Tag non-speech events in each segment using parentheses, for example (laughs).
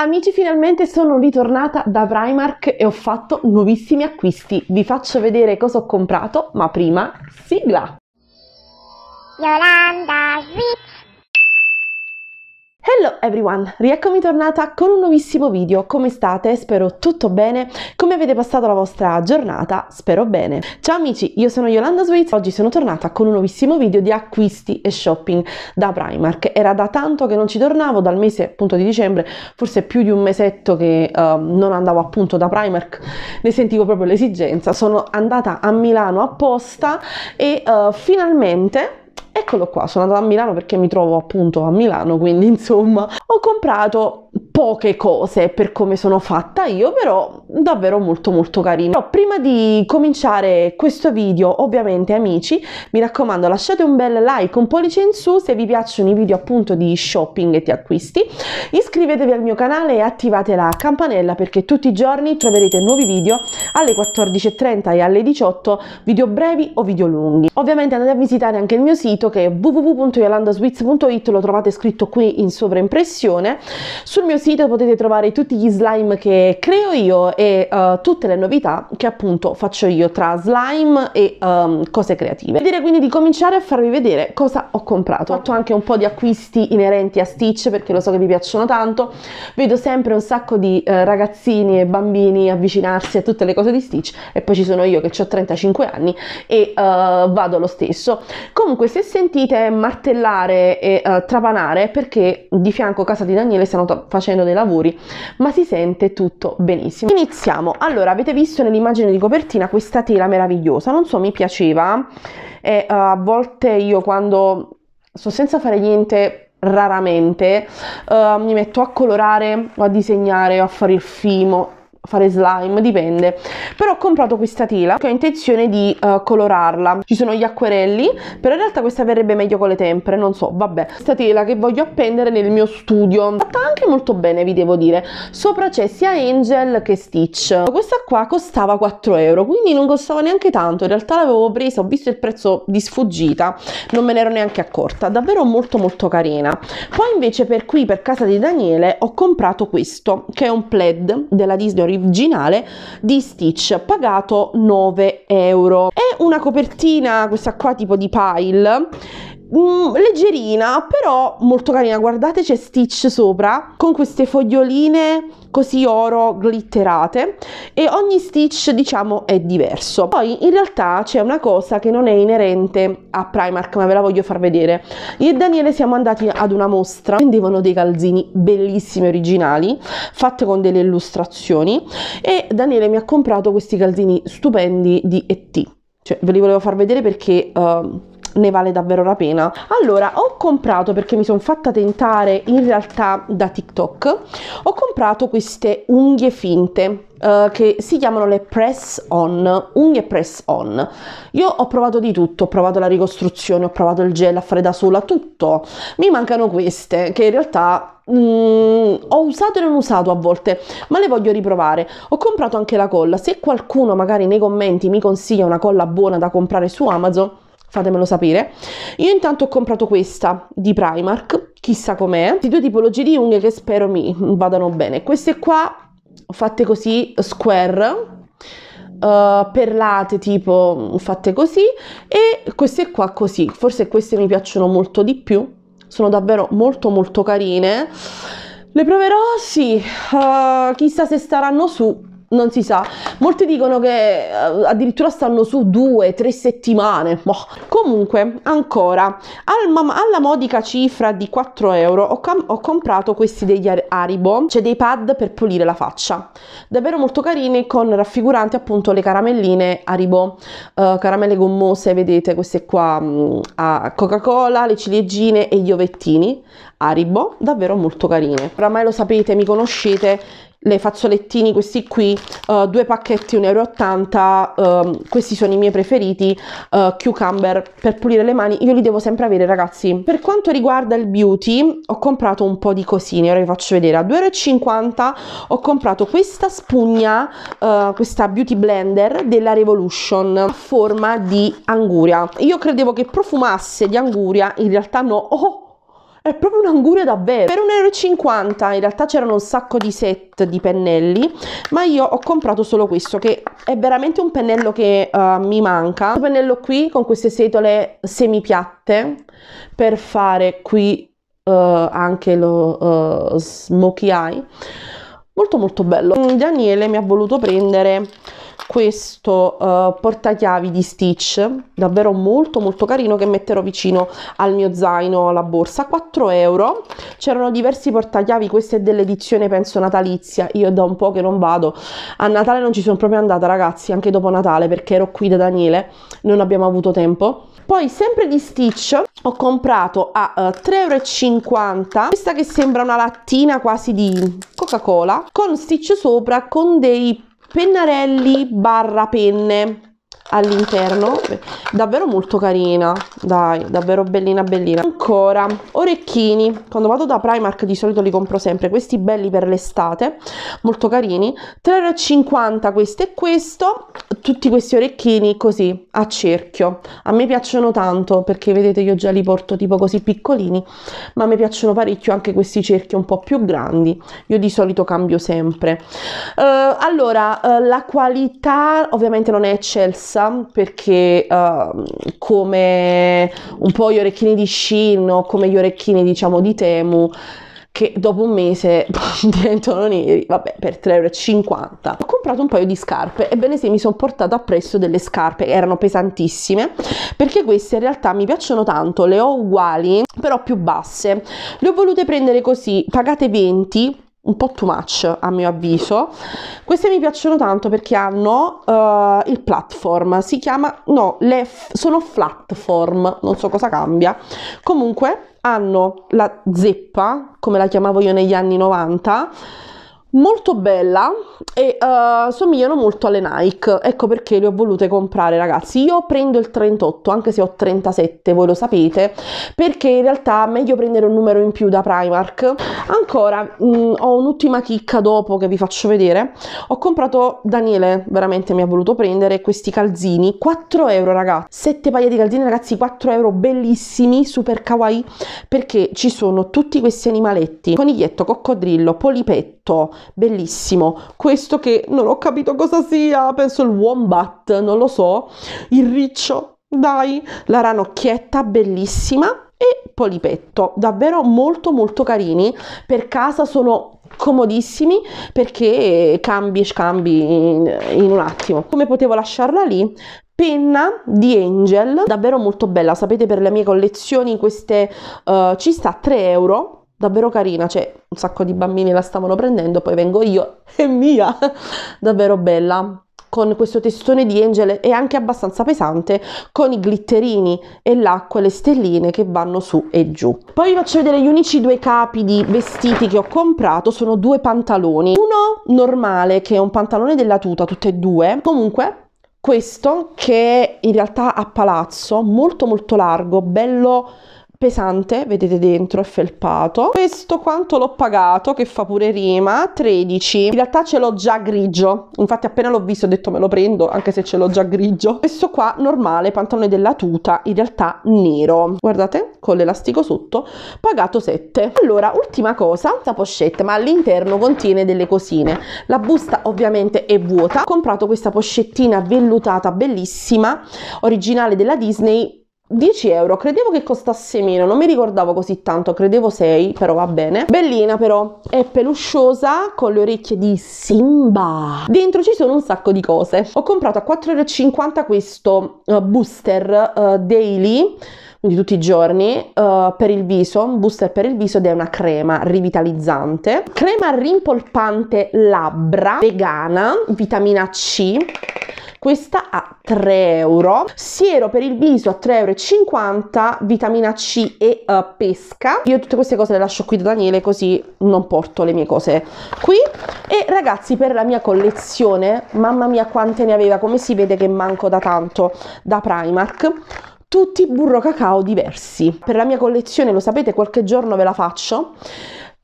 Amici, finalmente sono ritornata da Primark e ho fatto nuovissimi acquisti. Vi faccio vedere cosa ho comprato, ma prima sigla! Yolanda Switch Hello everyone, rieccomi tornata con un nuovissimo video, come state? Spero tutto bene, come avete passato la vostra giornata? Spero bene. Ciao amici, io sono Yolanda Sweet, oggi sono tornata con un nuovissimo video di acquisti e shopping da Primark. Era da tanto che non ci tornavo, dal mese appunto di dicembre, forse più di un mesetto che uh, non andavo appunto da Primark, ne sentivo proprio l'esigenza. Sono andata a Milano apposta e uh, finalmente Eccolo qua, sono andata a Milano perché mi trovo appunto a Milano, quindi insomma ho comprato poche cose per come sono fatta io, però davvero molto molto carino. Però prima di cominciare questo video, ovviamente amici, mi raccomando lasciate un bel like, un pollice in su se vi piacciono i video appunto di shopping e ti acquisti, iscrivetevi al mio canale e attivate la campanella perché tutti i giorni troverete nuovi video alle 14.30 e alle 18, video brevi o video lunghi. Ovviamente andate a visitare anche il mio sito che è www.yolandaswitz.it, lo trovate scritto qui in sovraimpressione. Sul mio sito sito potete trovare tutti gli slime che creo io e uh, tutte le novità che appunto faccio io tra slime e um, cose creative. Direi quindi di cominciare a farvi vedere cosa ho comprato. Ho fatto anche un po' di acquisti inerenti a Stitch perché lo so che vi piacciono tanto. Vedo sempre un sacco di uh, ragazzini e bambini avvicinarsi a tutte le cose di Stitch e poi ci sono io che ho 35 anni e uh, vado lo stesso. Comunque se sentite martellare e trapanare perché di fianco casa di Daniele stanno facendo facendo dei lavori, ma si sente tutto benissimo. Iniziamo. Allora, avete visto nell'immagine di copertina questa tela meravigliosa, non so, mi piaceva e uh, a volte io quando sto senza fare niente raramente uh, mi metto a colorare o a disegnare o a fare il fimo fare slime, dipende. Però ho comprato questa tela che ho intenzione di uh, colorarla. Ci sono gli acquerelli, però in realtà questa verrebbe meglio con le tempere, non so, vabbè. Questa tela che voglio appendere nel mio studio. Fatta anche molto bene, vi devo dire. Sopra c'è sia Angel che Stitch. Questa qua costava 4 euro, quindi non costava neanche tanto. In realtà l'avevo presa, ho visto il prezzo di sfuggita, non me ne ero neanche accorta. Davvero molto molto carina. Poi invece per qui, per casa di Daniele, ho comprato questo, che è un plaid della Disney originale di Stitch, pagato 9 euro. È una copertina, questa qua tipo di pile, Mm, leggerina, però molto carina. Guardate, c'è Stitch sopra con queste foglioline così oro glitterate e ogni Stitch, diciamo, è diverso. Poi in realtà c'è una cosa che non è inerente a Primark, ma ve la voglio far vedere. Io e Daniele siamo andati ad una mostra, vendevano dei calzini bellissimi, originali, fatti con delle illustrazioni e Daniele mi ha comprato questi calzini stupendi di ET. Cioè, ve li volevo far vedere perché... Uh, ne vale davvero la pena. Allora, ho comprato perché mi sono fatta tentare in realtà da TikTok, ho comprato queste unghie finte. Uh, che si chiamano le press on, unghie press on. Io ho provato di tutto, ho provato la ricostruzione, ho provato il gel a fare da sola, tutto. Mi mancano queste che in realtà Mm, ho usato e non usato a volte, ma le voglio riprovare. Ho comprato anche la colla. Se qualcuno magari nei commenti mi consiglia una colla buona da comprare su Amazon, fatemelo sapere. Io intanto ho comprato questa di Primark, chissà com'è. Di due tipologie di unghie che spero mi vadano bene. Queste qua fatte così square. Uh, perlate tipo fatte così e queste qua così forse queste mi piacciono molto di più sono davvero molto molto carine le proverò sì uh, chissà se staranno su non si sa molti dicono che eh, addirittura stanno su due, tre settimane, boh. comunque ancora alla modica cifra di 4 euro ho, ho comprato questi degli Aribo, cioè dei pad per pulire la faccia, davvero molto carini con raffiguranti appunto le caramelline Aribo, uh, caramelle gommose, vedete queste qua mh, mm, a Coca-Cola, le ciliegine e gli ovettini Aribo, davvero molto carine. Oramai lo sapete, mi conoscete, le fazzolettini questi qui uh, due pacchetti 1,80 euro uh, questi sono i miei preferiti uh, cucumber per pulire le mani io li devo sempre avere ragazzi per quanto riguarda il beauty ho comprato un po' di cosine ora vi faccio vedere a 2,50 euro ho comprato questa spugna eh, questa beauty blender della Revolution a forma di anguria io credevo che profumasse di anguria in realtà no oh è proprio un'anguria davvero. Per 1,50 euro in realtà c'erano un sacco di set di pennelli, ma io ho comprato solo questo che è veramente un pennello che uh, mi manca. Questo pennello qui con queste setole semipiatte per fare qui uh, anche lo uh, smokey eye. Molto molto bello. Mm, Daniele mi ha voluto prendere questo uh, portachiavi di Stitch davvero molto molto carino che metterò vicino al mio zaino alla borsa 4 euro c'erano diversi portachiavi questa è dell'edizione penso natalizia io da un po' che non vado a Natale non ci sono proprio andata ragazzi anche dopo Natale perché ero qui da Daniele non abbiamo avuto tempo poi sempre di Stitch ho comprato a uh, eh, 3,50 euro questa che sembra una lattina quasi di Coca Cola con Stitch sopra con dei pennarelli barra penne all'interno davvero molto carina dai davvero bellina bellina ancora orecchini quando vado da Primark di solito li compro sempre questi belli per l'estate molto carini 3,50 euro questo e questo tutti questi orecchini così a cerchio a me piacciono tanto perché vedete io già li porto tipo così piccolini ma mi piacciono parecchio anche questi cerchi un po' più grandi io di solito cambio sempre uh, allora uh, la qualità ovviamente non è eccelsa diversa perché uh, come un po' gli orecchini di Shin o come gli orecchini diciamo di Temu che dopo un mese (laughs) diventano neri, vabbè, per 3,50€. Ho comprato un paio di scarpe, ebbene sì, mi sono portata appresso delle scarpe, erano pesantissime, perché queste in realtà mi piacciono tanto, le ho uguali, però più basse. Le ho volute prendere così, pagate 20 un po' too much a mio avviso queste mi piacciono tanto perché hanno uh, il platform si chiama no le sono flatform non so cosa cambia comunque hanno la zeppa come la chiamavo io negli anni 90 molto bella e uh, somigliano molto alle Nike ecco perché le ho volute comprare ragazzi io prendo il 38 anche se ho 37 voi lo sapete perché in realtà è meglio prendere un numero in più da Primark ancora mh, mm, ho un'ultima chicca dopo che vi faccio vedere ho comprato Daniele veramente mi ha voluto prendere questi calzini 4 euro ragazzi 7 paia di calzini ragazzi 4 euro bellissimi super kawaii perché ci sono tutti questi animaletti coniglietto coccodrillo polipetto tutto, bellissimo. Questo che non ho capito cosa sia, penso il wombat, non lo so, il riccio, dai, la ranocchietta bellissima e polipetto, davvero molto molto carini, per casa sono comodissimi perché cambi e scambi in, in, un attimo come potevo lasciarla lì penna di angel davvero molto bella sapete per le mie collezioni queste uh, ci sta 3 euro davvero carina, cioè un sacco di bambini la stavano prendendo, poi vengo io, (laughs) è mia, (laughs) davvero bella con questo testone di Angel e anche abbastanza pesante con i glitterini e l'acqua e le stelline che vanno su e giù poi vi faccio vedere gli unici due capi di vestiti che ho comprato sono due pantaloni uno normale che è un pantalone della tuta tutte e due comunque questo che in realtà a palazzo molto molto largo bello pesante, vedete dentro è felpato. Questo quanto l'ho pagato, che fa pure rima, 13. In realtà ce l'ho già grigio, infatti appena l'ho visto ho detto me lo prendo, anche se ce l'ho già grigio. Questo qua normale, pantalone della tuta, in realtà nero. Guardate, con l'elastico sotto, pagato 7. Allora, ultima cosa, questa pochette, ma all'interno contiene delle cosine. La busta ovviamente è vuota. Ho comprato questa pochettina vellutata bellissima, originale della Disney, 10 euro, credevo che costasse meno, non mi ricordavo così tanto, credevo 6, però va bene. Bellina però, è pelusciosa con le orecchie di Simba. Dentro ci sono un sacco di cose. Ho comprato a 4,50 euro questo uh, booster uh, daily quindi tutti i giorni, uh, per il viso, un booster per il viso ed è una crema rivitalizzante, crema rimpolpante labbra, vegana, vitamina C, questa a 3 euro. Siero per il viso a 3,50 euro, vitamina C e uh, pesca. Io tutte queste cose le lascio qui da Daniele così non porto le mie cose qui. E ragazzi per la mia collezione, mamma mia quante ne aveva, come si vede che manco da tanto da Primark tutti burro cacao diversi. Per la mia collezione, lo sapete, qualche giorno ve la faccio.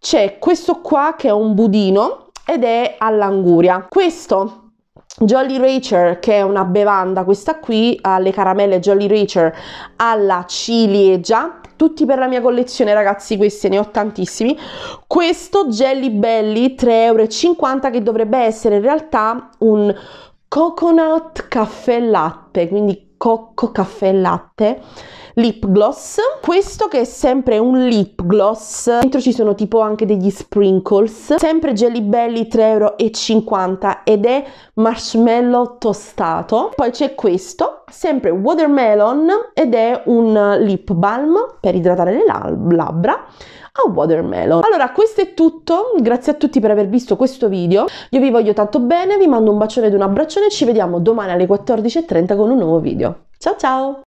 C'è questo qua che è un budino ed è all'anguria. Questo Jolly Racher che è una bevanda questa qui alle caramelle Jolly Racher alla ciliegia tutti per la mia collezione ragazzi questi ne ho tantissimi questo Jelly Belly 3,50 euro che dovrebbe essere in realtà un coconut caffè latte quindi cocco caffè latte lip gloss questo che è sempre un lip gloss dentro ci sono tipo anche degli sprinkles sempre Jelly Belly 3,50€ ed è marshmallow tostato poi c'è questo sempre watermelon ed è un lip balm per idratare le labbra a watermelon allora questo è tutto grazie a tutti per aver visto questo video io vi voglio tanto bene vi mando un bacione ed un abbraccione ci vediamo domani alle 14.30 con un nuovo video ciao ciao